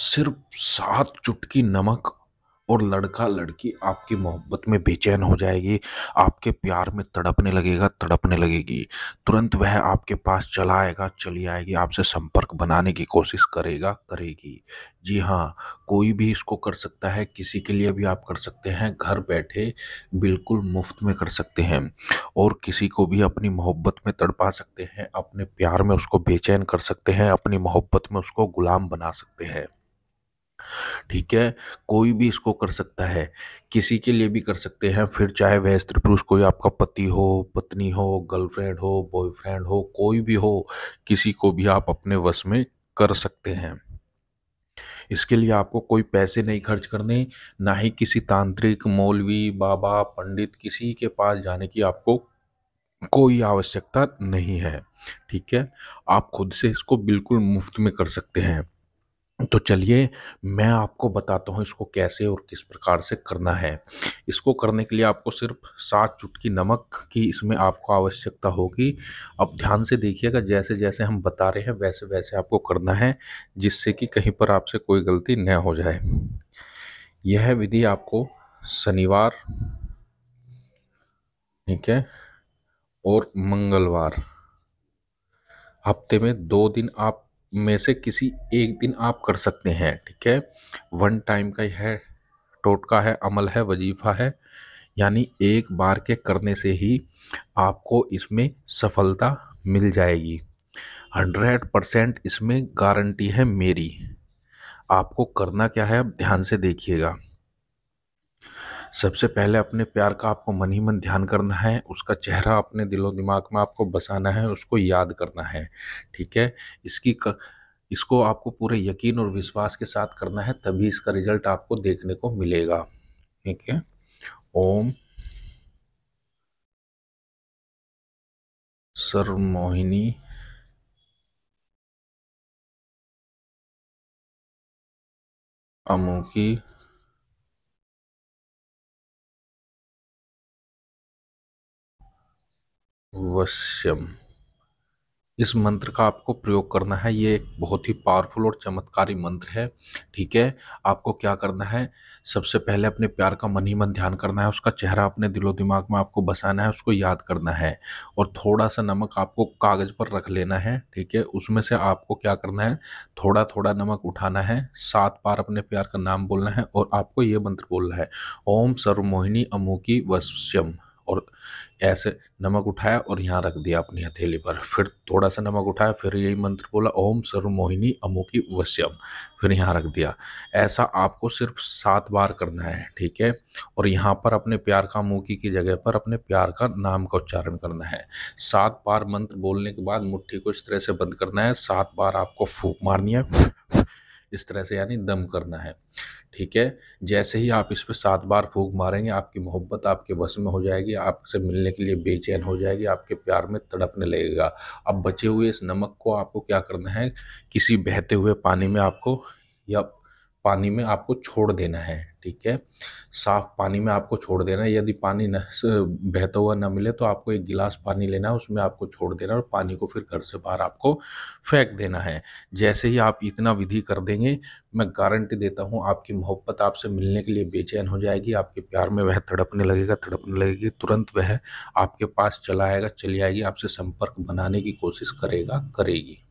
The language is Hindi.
सिर्फ सात चुटकी नमक और लड़का लड़की आपकी मोहब्बत में बेचैन हो जाएगी आपके प्यार में तड़पने लगेगा तड़पने लगेगी तुरंत वह आपके पास चला आएगा चली आएगी आपसे संपर्क बनाने की कोशिश करेगा करेगी जी हाँ कोई भी इसको कर सकता है किसी के लिए भी आप कर सकते हैं घर बैठे बिल्कुल मुफ्त में कर सकते हैं और किसी को भी अपनी मोहब्बत में तड़पा सकते हैं अपने प्यार में उसको बेचैन कर सकते हैं अपनी मोहब्बत में उसको गुलाम बना सकते हैं ठीक है कोई भी इसको कर सकता है किसी के लिए भी कर सकते हैं फिर चाहे वह स्त्री पुरुष कोई आपका पति हो पत्नी हो गर्लफ्रेंड हो बॉयफ्रेंड हो कोई भी हो किसी को भी आप अपने वश में कर सकते हैं इसके लिए आपको कोई पैसे नहीं खर्च करने ना ही किसी तांत्रिक मौलवी बाबा पंडित किसी के पास जाने की आपको कोई आवश्यकता नहीं है ठीक है आप खुद से इसको बिल्कुल मुफ्त में कर सकते हैं तो चलिए मैं आपको बताता हूँ इसको कैसे और किस प्रकार से करना है इसको करने के लिए आपको सिर्फ सात चुटकी नमक की इसमें आपको आवश्यकता होगी अब ध्यान से देखिएगा जैसे जैसे हम बता रहे हैं वैसे वैसे आपको करना है जिससे कि कहीं पर आपसे कोई गलती न हो जाए यह विधि आपको शनिवार ठीक है और मंगलवार हफ्ते में दो दिन आप में से किसी एक दिन आप कर सकते हैं ठीक है वन टाइम का है टोटका है अमल है वजीफ़ा है यानी एक बार के करने से ही आपको इसमें सफलता मिल जाएगी हंड्रेड परसेंट इसमें गारंटी है मेरी आपको करना क्या है आप ध्यान से देखिएगा सबसे पहले अपने प्यार का आपको मन ही मन ध्यान करना है उसका चेहरा अपने दिलो दिमाग में आपको बसाना है उसको याद करना है ठीक है इसकी कर, इसको आपको पूरे यकीन और विश्वास के साथ करना है तभी इसका रिजल्ट आपको देखने को मिलेगा ठीक है ओम सर मोहिनी अमोकी वश्यम इस मंत्र का आपको प्रयोग करना है ये एक बहुत ही पावरफुल और चमत्कारी मंत्र है ठीक है आपको क्या करना है सबसे पहले अपने प्यार का मन ही मन ध्यान करना है उसका चेहरा अपने दिलो दिमाग में आपको बसाना है उसको याद करना है और थोड़ा सा नमक आपको कागज़ पर रख लेना है ठीक है उसमें से आपको क्या करना है थोड़ा थोड़ा नमक उठाना है सात बार अपने प्यार का नाम बोलना है और आपको ये मंत्र बोलना है ओम सर्वमोहिनी अमुकी वश्यम और ऐसे नमक उठाया और यहाँ रख दिया अपनी हथेली पर फिर थोड़ा सा नमक उठाया फिर यही मंत्र बोला ओम सर्व मोहिनी अमुकी वश्यम फिर यहाँ रख दिया ऐसा आपको सिर्फ सात बार करना है ठीक है और यहाँ पर अपने प्यार का मुकी की जगह पर अपने प्यार का नाम का उच्चारण करना है सात बार मंत्र बोलने के बाद मुट्ठी को इस तरह से बंद करना है सात बार आपको फूक मारनी है इस तरह से यानी दम करना है ठीक है जैसे ही आप इस पर सात बार फूक मारेंगे आपकी मोहब्बत आपके वश में हो जाएगी आपसे मिलने के लिए बेचैन हो जाएगी आपके प्यार में तड़पने लगेगा अब बचे हुए इस नमक को आपको क्या करना है किसी बहते हुए पानी में आपको या पानी में आपको छोड़ देना है ठीक है साफ़ पानी में आपको छोड़ देना है यदि पानी न बहता हुआ न मिले तो आपको एक गिलास पानी लेना है उसमें आपको छोड़ देना है और पानी को फिर घर से बाहर आपको फेंक देना है जैसे ही आप इतना विधि कर देंगे मैं गारंटी देता हूँ आपकी मोहब्बत आपसे मिलने के लिए बेचैन हो जाएगी आपके प्यार में वह तड़पने लगेगा तड़पने लगेगी तुरंत वह आपके पास चला आएगा चली आएगी आपसे संपर्क बनाने की कोशिश करेगा करेगी